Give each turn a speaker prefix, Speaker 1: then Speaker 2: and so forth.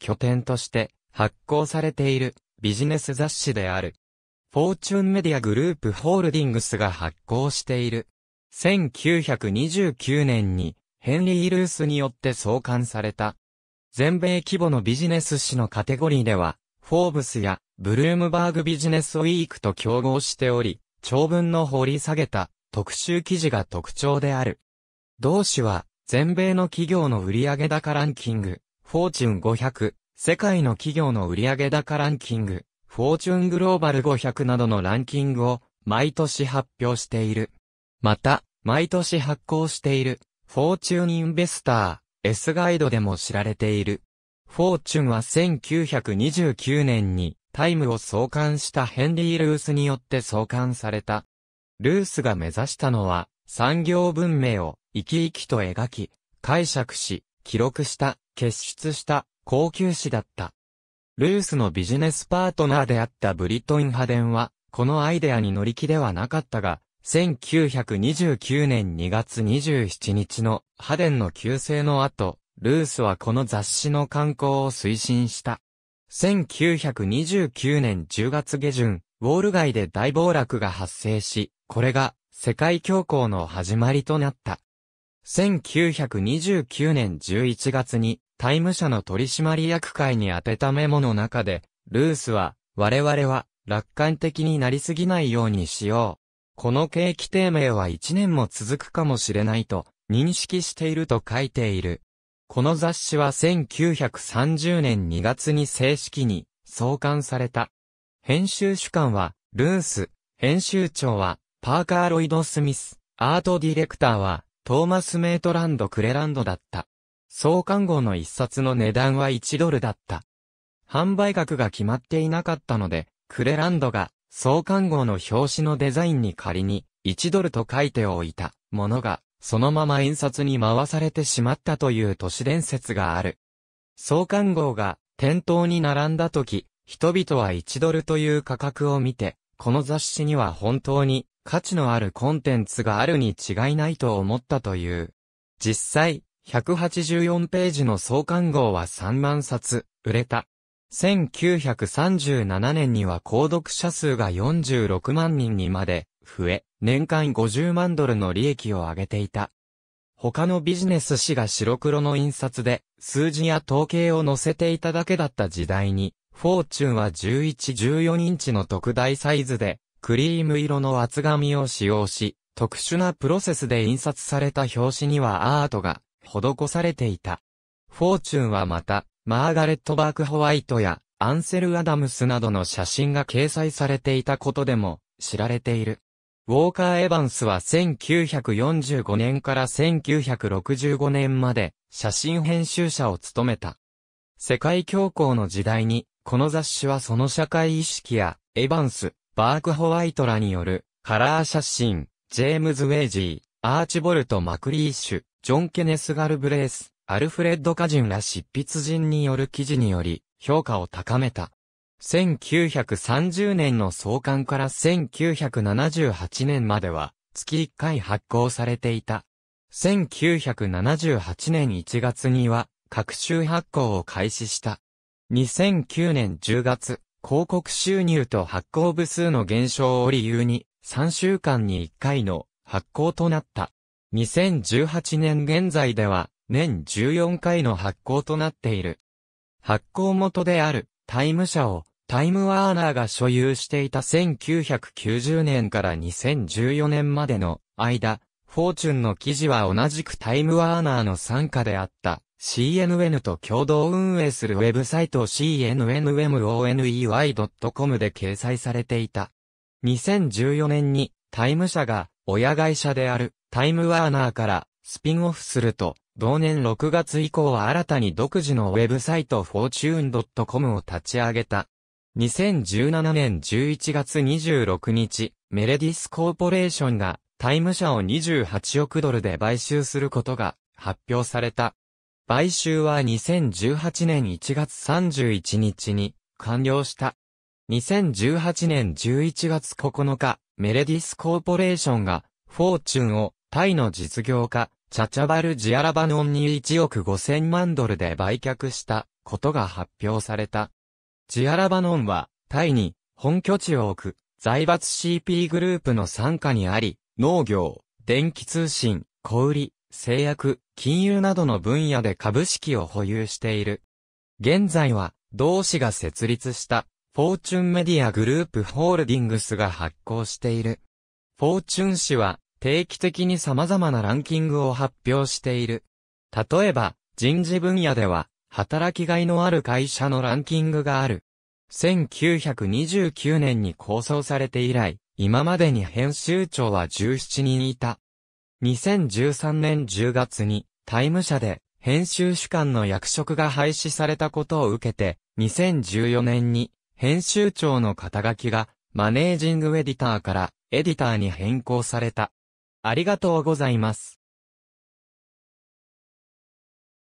Speaker 1: 拠点として発行されているビジネス雑誌である。フォーチュンメディアグループホールディングスが発行している。1929年にヘンリー・ルースによって創刊された。全米規模のビジネス誌のカテゴリーでは、フォーブスやブルームバーグビジネスウィークと競合しており、長文の掘り下げた特集記事が特徴である。同誌は全米の企業の売上高ランキング、フォーチュン500、世界の企業の売上高ランキング、フォーチュングローバル500などのランキングを毎年発表している。また、毎年発行している、フォーチュンインベスター、S ガイドでも知られている。フォーチュンは1929年にタイムを創刊したヘンリー・ルースによって創刊された。ルースが目指したのは産業文明を生き生きと描き、解釈し、記録した、結出した、高級紙だった。ルースのビジネスパートナーであったブリトンハデンは、このアイデアに乗り気ではなかったが、1929年2月27日のハデンの旧姓の後、ルースはこの雑誌の刊行を推進した。1929年10月下旬、ウォール街で大暴落が発生し、これが世界恐慌の始まりとなった。1929年11月に、タイム社の取締役会に宛てたメモの中で、ルースは、我々は、楽観的になりすぎないようにしよう。この景気低迷は1年も続くかもしれないと、認識していると書いている。この雑誌は1930年2月に正式に創刊された。編集主管はルース、編集長はパーカー・ロイド・スミス、アートディレクターはトーマス・メイトランド・クレランドだった。創刊号の一冊の値段は1ドルだった。販売額が決まっていなかったので、クレランドが創刊号の表紙のデザインに仮に1ドルと書いておいたものが、そのまま印刷に回されてしまったという都市伝説がある。創刊号が店頭に並んだ時、人々は1ドルという価格を見て、この雑誌には本当に価値のあるコンテンツがあるに違いないと思ったという。実際、184ページの創刊号は3万冊、売れた。1937年には購読者数が46万人にまで増え、年間50万ドルの利益を上げていた。他のビジネス誌が白黒の印刷で、数字や統計を載せていただけだった時代に、フォーチュンは11-14インチの特大サイズで、クリーム色の厚紙を使用し、特殊なプロセスで印刷された表紙にはアートが施されていた。フォーチュンはまた、マーガレット・バーク・ホワイトやアンセル・アダムスなどの写真が掲載されていたことでも知られている。ウォーカー・エヴァンスは1945年から1965年まで写真編集者を務めた。世界恐慌の時代にこの雑誌はその社会意識や、エヴァンス、バークホワイトらによる、カラー写真、ジェームズ・ウェイジー、アーチボルト・マクリーシュ、ジョン・ケネス・ガルブレース、アルフレッド・カジュンら執筆人による記事により、評価を高めた。1930年の創刊から1978年までは、月1回発行されていた。1978年1月には、各週発行を開始した。2009年10月、広告収入と発行部数の減少を理由に、3週間に1回の発行となった。2018年現在では、年14回の発行となっている。発行元である、タイム社を、タイムワーナーが所有していた1990年から2014年までの間、フォーチュンの記事は同じくタイムワーナーの参加であった。CNN と共同運営するウェブサイト cnnmoney.com で掲載されていた。2014年にタイム社が親会社であるタイムワーナーからスピンオフすると、同年6月以降は新たに独自のウェブサイト fortune.com を立ち上げた。2017年11月26日、メレディスコーポレーションがタイム社を28億ドルで買収することが発表された。買収は2018年1月31日に完了した。2018年11月9日、メレディスコーポレーションが、フォーチュンをタイの実業家、チャチャバル・ジアラバノンに1億5000万ドルで売却したことが発表された。ジアラバノンは、タイに本拠地を置く財閥 CP グループの傘下にあり、農業、電気通信、小売、製薬、金融などの分野で株式を保有している。現在は、同志が設立した、フォーチュンメディアグループホールディングスが発行している。フォーチュン氏は、定期的に様々なランキングを発表している。例えば、人事分野では、働きがいのある会社のランキングがある。1929年に構想されて以来、今までに編集長は17人いた。2013年10月に、タイム社で、編集主管の役職が廃止されたことを受けて、2014年に、編集長の肩書きが、マネージングエディターから、エディターに変更された。ありがとうございます。